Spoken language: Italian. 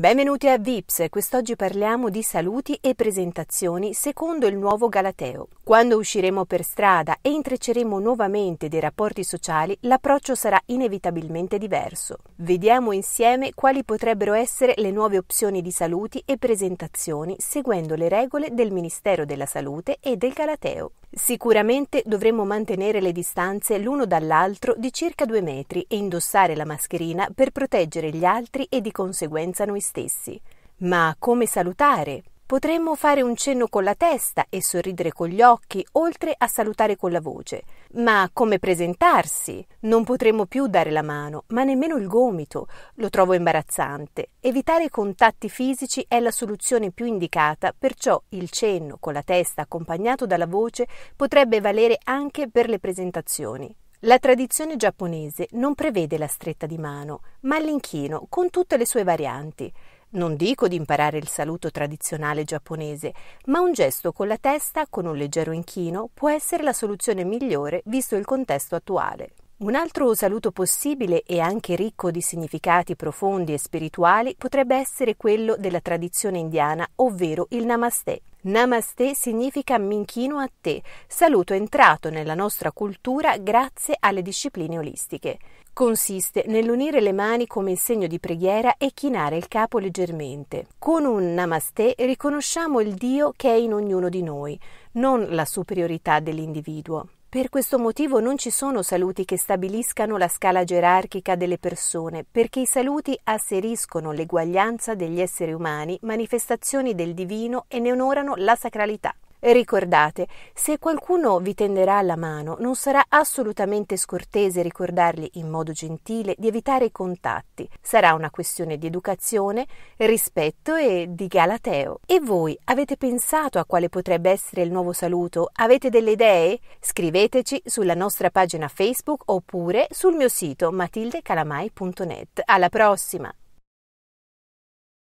Benvenuti a Vips, quest'oggi parliamo di saluti e presentazioni secondo il nuovo Galateo. Quando usciremo per strada e intrecceremo nuovamente dei rapporti sociali, l'approccio sarà inevitabilmente diverso. Vediamo insieme quali potrebbero essere le nuove opzioni di saluti e presentazioni seguendo le regole del Ministero della Salute e del Galateo. Sicuramente dovremmo mantenere le distanze l'uno dall'altro di circa due metri e indossare la mascherina per proteggere gli altri e di conseguenza noi stessi. Ma come salutare? Potremmo fare un cenno con la testa e sorridere con gli occhi, oltre a salutare con la voce. Ma come presentarsi? Non potremmo più dare la mano, ma nemmeno il gomito. Lo trovo imbarazzante. Evitare i contatti fisici è la soluzione più indicata, perciò il cenno con la testa accompagnato dalla voce potrebbe valere anche per le presentazioni. La tradizione giapponese non prevede la stretta di mano, ma l'inchino, con tutte le sue varianti. Non dico di imparare il saluto tradizionale giapponese, ma un gesto con la testa, con un leggero inchino, può essere la soluzione migliore visto il contesto attuale. Un altro saluto possibile e anche ricco di significati profondi e spirituali potrebbe essere quello della tradizione indiana, ovvero il namaste. Namaste significa minchino a te, saluto entrato nella nostra cultura grazie alle discipline olistiche. Consiste nell'unire le mani come in segno di preghiera e chinare il capo leggermente. Con un namaste riconosciamo il Dio che è in ognuno di noi, non la superiorità dell'individuo. Per questo motivo non ci sono saluti che stabiliscano la scala gerarchica delle persone, perché i saluti asseriscono l'eguaglianza degli esseri umani, manifestazioni del divino e ne onorano la sacralità. E ricordate, se qualcuno vi tenderà la mano, non sarà assolutamente scortese ricordargli in modo gentile di evitare i contatti. Sarà una questione di educazione, rispetto e di galateo. E voi avete pensato a quale potrebbe essere il nuovo saluto? Avete delle idee? Scriveteci sulla nostra pagina Facebook oppure sul mio sito matildecalama.net. Alla prossima!